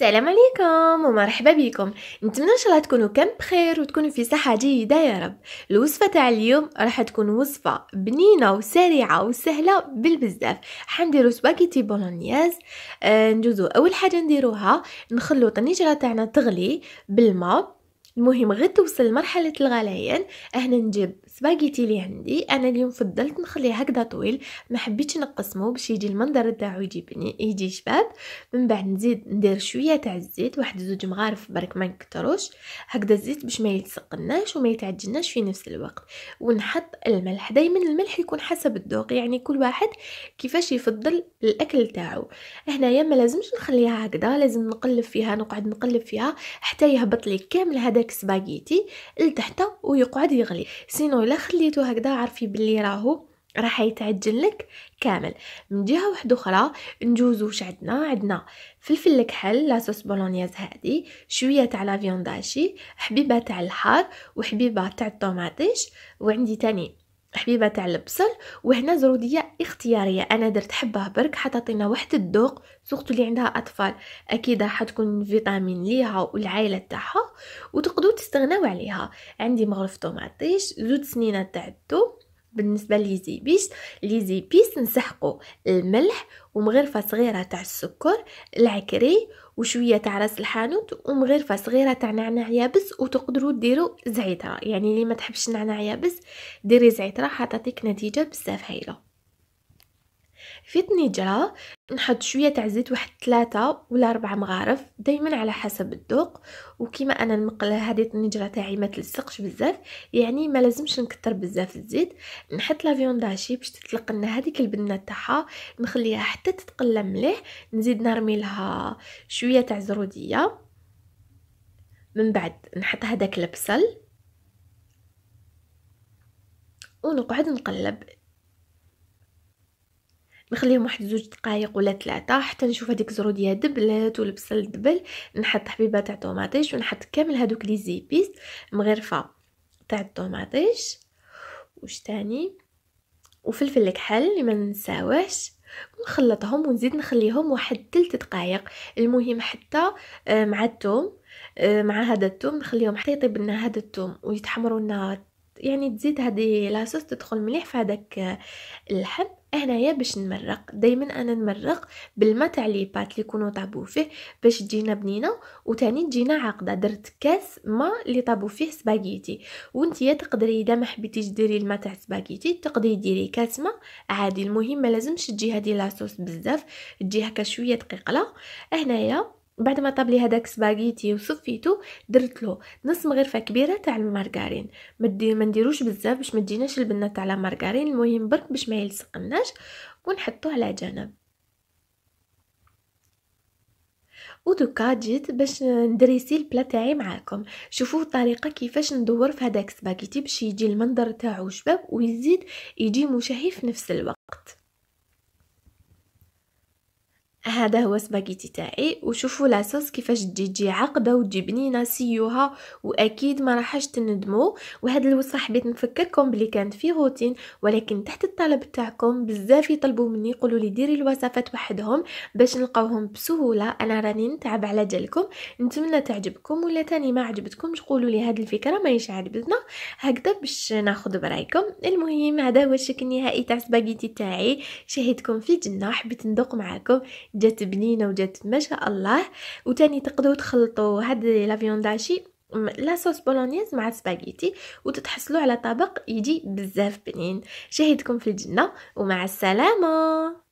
السلام عليكم ومرحبا بكم نتمنى ان شاء الله تكونوا كم بخير وتكونوا في صحه جيده يا رب الوصفه تاع اليوم راح تكون وصفه بنينه وسريعه وسهله بالبزاف حنديروا سباكيتي بولونياز آه ندوزو اول حاجه نديروها نخلو الطنجره تاعنا تغلي بالماء المهم غير توصل لمرحله الغليان هنا نجيب السباغيتي اللي عندي انا اليوم فضلت نخليه هكذا طويل ما حبيتش نقسمه باش يجي المنظر تاعو يجي بني يجي شباب من بعد نزيد ندير شويه تاع الزيت واحد زوج مغارف برك ما نكتروش هكذا الزيت باش ما يلصقناش وما يتعجناش في نفس الوقت ونحط الملح دائما الملح يكون حسب الذوق يعني كل واحد كيفاش يفضل الاكل تاعو هنايا ما لازمش نخليها هكذا لازم نقلب فيها نقعد نقلب فيها حتى يهبط لي كامل هذاك السباغيتي لتحت ويقعد يغلي سينو ولا خليتو هكذا عرفي باللي راهو راح يتعجن لك كامل من جهه واحده اخرى نجوزو واش عندنا عندنا فلفل الكحل لاصوص بولونيز هادي شويه تاع لا فيونداشي حبيبه تاع الحار وحبيبه تاع الطوماطيش وعندي تاني حبيبه تاع البصل وهنا زروديه اختياريه انا درت حبه برك حطينا واحد الذوق سوقت اللي عندها اطفال اكيد حتكون فيتامين ليها والعائله تاعها وتقدروا تستغناو عليها عندي مغرف طوماطيش زوج سنينه تاع الثوم بالنسبه لي زيبيس نسحقوا الملح ومغرفه صغيره تاع السكر العكري وشويه تاع راس الحانوت ومغرفه صغيره تاع نعناع يابس وتقدروا ديروا زعتر يعني اللي ما تحبش النعناع يابس ديري زعتر حتعطيك نتيجه بزاف هايله في الطنجرة نحط شوية تاع زيت واحد ثلاثة ولا أربعة مغارف دايما على حسب الذوق وكما أنا المقلة هذه الطنجرة تاعي ما تلصقش بزاف يعني ما لازمش نكتر بزاف الزيت نحط لا داشي باش تطلق لنا هذيك البنة تاعها نخليها حتى تتقلى مليح نزيد نرمي لها شوية تاع زرودية من بعد نحط هذاك البصل ونقعد نقلب نخليهم واحد زوج دقائق ولا ثلاثه حتى نشوف هذيك الزروديه دبلت ولا بصل دبل نحط حبيبه تاع طوماطيش ونحط كامل هذوك لي زيبيس مغرفه تاع الطوماطيش واش ثاني وفلفل الكحل اللي ما ننساوهش ونخلطهم ونزيد نخليهم واحد ثلاث دقائق المهم حتى آه، مع الثوم آه، مع هذا الثوم نخليهم حتى يطيب لنا هذا الثوم ويتحمروا لنا يعني تزيد هذه لاصوص تدخل مليح في هذاك آه، اللحم هنايا باش نمرق دائما انا نمرق بالما تاع لي بات اللي يكونوا طابو فيه باش تجينا بنينه وتاني تجينا عاقده درت كاس ما اللي طابو فيه سباغيتي يا تقدري اذا ما حبيتيش ديري الماء تاع سباغيتي تقدري ديري كاس ما عادي المهم ما لازمش تجي هذه لاصوص بزاف تجي هكا شويه دقيقله هنايا بعد ما طاب لي هذاك سباغيتي وصفيتو درت له نص مغرفه كبيره تاع المارغرين ما نديروش بزاف باش ما تجيناش البنه تاع لا المهم برك باش ما يلصقناش ونحطوه على جنب ودوكا جيت باش ندريسي البلا تاعي معاكم شوفوا الطريقه كيفاش ندور في هذاك سباغيتي باش يجي المنظر تاعو شباب ويزيد يجي مشهي في نفس الوقت هذا هو سباغيتي تاعي وشوفوا لاصوص كيفاش تجي تجي عقده وتجي بنينه سيوها واكيد ما راحش تندموا وهذا الوصفه حبيت نفكركم بلي كانت في روتين ولكن تحت الطلب تاعكم بزاف يطلبوا مني يقولوا لي ديري الوصفات وحدهم باش نلقاوهم بسهوله انا راني نتعب على جالكم نتمنى تعجبكم ولا تاني ما عجبتكمش قولوا لي هذه الفكره ماهيش عجبتنا هكذا باش ناخذ برايكم المهم هذا هو الشكل النهائي تاع سباغيتي تاعي شهيتكم في الجنه حبيت ندوق معاكم جات بنينه وجات ما شاء الله وتاني تقدروا تخلطوا هاد لافيونداشي لا صوص بولونيز مع سباغيتي وتتحصلوا على طبق يجي بزاف بنين شاهدكم في الجنه ومع السلامه